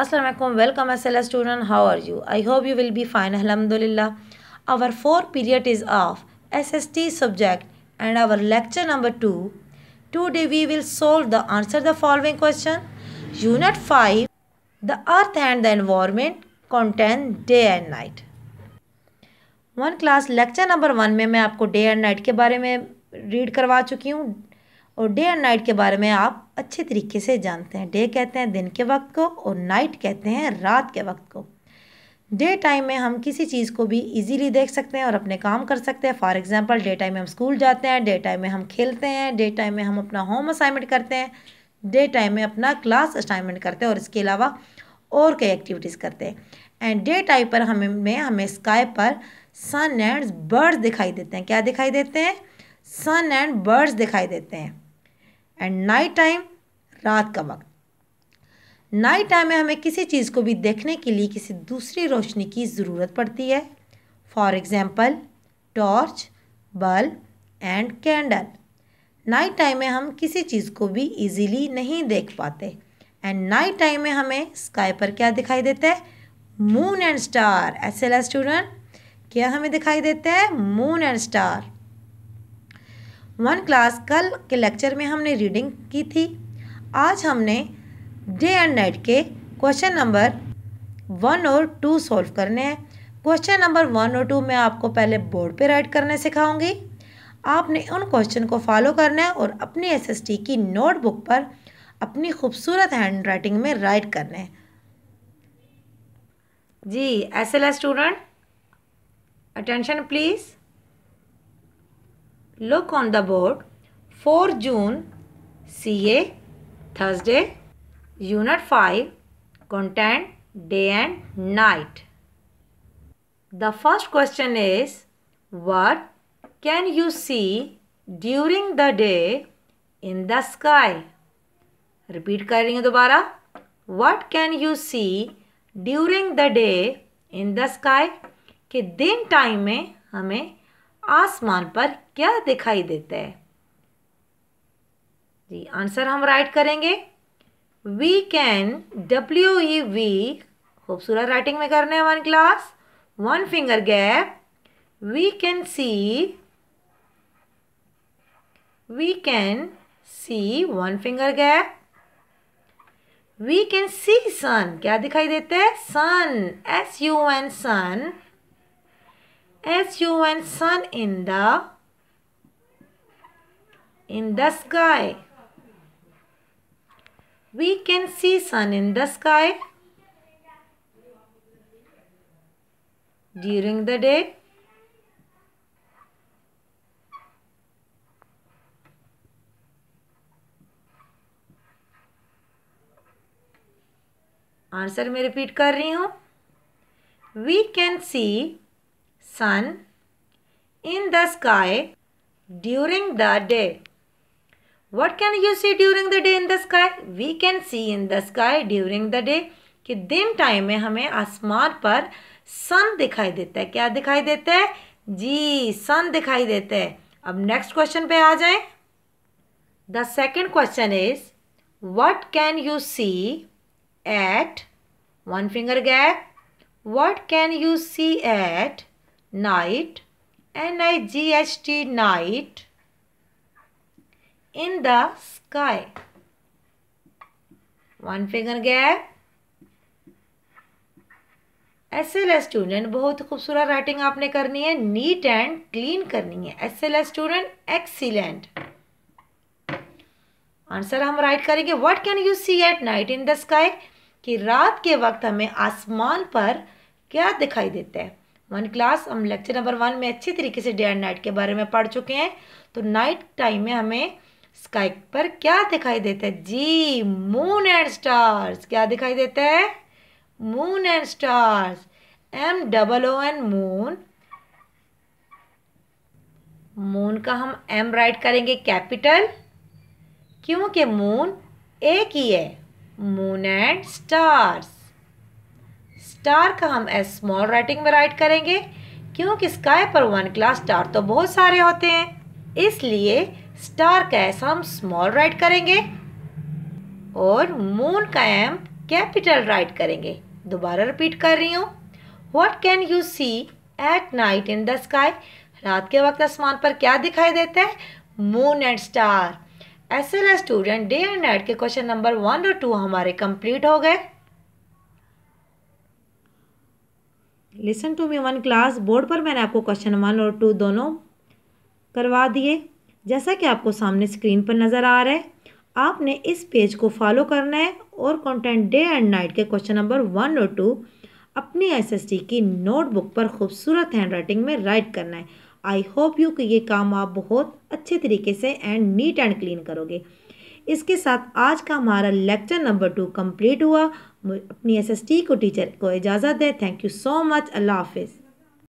Aslam welcome S L student how are you I hope you will be fine अलहमदिल्ला our four period is of S S T subject and our lecture number two today we will solve the answer the following question unit five the earth and the environment content day and night one class lecture number one में मैं आपको day and night के बारे में read करवा चुकी हूँ और डे और नाइट के बारे में आप अच्छे तरीके से जानते हैं डे कहते हैं दिन के वक्त को और नाइट कहते हैं रात के वक्त को डे टाइम में हम किसी चीज़ को भी इजीली देख सकते हैं और अपने काम कर सकते हैं फॉर एग्जांपल डे टाइम में हम स्कूल जाते हैं डे टाइम में हम खेलते हैं डे टाइम में हम अपना होम असाइनमेंट करते हैं डे टाइम में अपना क्लास असाइनमेंट करते हैं और इसके अलावा और कई एक्टिविटीज़ करते हैं एंड डे टाइम पर हमें में हमें स्काई पर सन एंड बर्ड्स दिखाई देते हैं क्या दिखाई देते हैं सन एंड बर्ड्स दिखाई देते हैं एंड नाइट टाइम रात का वक्त नाइट टाइम में हमें किसी चीज़ को भी देखने के लिए किसी दूसरी रोशनी की ज़रूरत पड़ती है for example torch bulb and candle night time में हम किसी चीज़ को भी इजीली नहीं देख पाते एंड नाइट टाइम में हमें स्काई पर क्या दिखाई देता है moon and star S L student क्या हमें दिखाई देता है moon and star one class कल के लेक्चर में हमने रीडिंग की थी आज हमने डे एंड नाइट के क्वेश्चन नंबर वन और टू सॉल्व करने हैं क्वेश्चन नंबर वन और टू मैं आपको पहले बोर्ड पे राइट करने सिखाऊंगी आपने उन क्वेश्चन को फॉलो करना है और अपनी एसएसटी की नोटबुक पर अपनी खूबसूरत हैंड राइटिंग में राइट करना है जी S L student attention please Look on the board. 4 June CA Thursday. Unit 5 Content Day and Night. The first question is What can you see during the day in the sky? Repeat kar rahi hu dobara What can you see during the day in the sky? ke din time mein hame आसमान पर क्या दिखाई देता है जी answer हम write करेंगे we can W E we खूबसूरत राइटिंग में करना है one class one finger gap we can see we can see one finger gap we can see sun क्या दिखाई देता है sun S U N sun as you and sun in the in the sky we can see sun in the sky during the day answer me repeat kar rahi hu we can see sun in the sky during the day. What can you see during the day in the sky? We can see in the sky during the day कि दिन time में हमें आसमान पर सन दिखाई देता है क्या दिखाई देता है जी सन दिखाई देता है अब नेक्स्ट क्वेश्चन पे आ जाए the second question is what can you see at one finger gap what can you see at night N I G H T night in the sky. One finger gap. S L student बहुत खूबसूरत writing आपने करनी है neat and clean करनी है S L student excellent answer हम write करेंगे what can you see at night in the sky कि रात के वक्त हमें आसमान पर क्या दिखाई देता है वन क्लास हम लेक्चर नंबर वन में अच्छी तरीके से डे एंड नाइट के बारे में पढ़ चुके हैं तो नाइट टाइम में हमें स्काई पर क्या दिखाई देता है जी मून एंड स्टार्स क्या दिखाई देता है moon and stars M double O N moon moon का हम एम राइट करेंगे कैपिटल क्योंकि मून एक ही है मून एंड स्टार्स स्टार का हम एस स्मॉल राइटिंग में राइट करेंगे क्योंकि स्काई पर वन क्लास स्टार तो बहुत सारे होते हैं इसलिए स्टार का एस हम स्मॉल राइट करेंगे और मून का एम कैपिटल राइट करेंगे दोबारा रिपीट कर रही हूँ what can you see at night in the sky रात के वक्त आसमान पर क्या दिखाई देता है moon and star S L student day and night के क्वेश्चन नंबर वन और टू हमारे कंप्लीट हो गए listen to me one class board पर मैंने आपको क्वेश्चन वन और टू दोनों करवा दिए जैसा कि आपको सामने स्क्रीन पर नज़र आ रहा है आपने इस पेज को फॉलो करना है और कंटेंट डे एंड नाइट के क्वेश्चन नंबर वन और टू अपनी एसएसटी की नोटबुक पर खूबसूरत हैंड राइटिंग में राइट करना है आई होप यू कि ये काम आप बहुत अच्छे तरीके से एंड नीट एंड क्लीन करोगे इसके साथ आज का हमारा लेक्चर नंबर टू कंप्लीट हुआ अपनी एसएसटी को टीचर को इजाज़त दें थैंक यू सो मच अल्लाह हाफिज़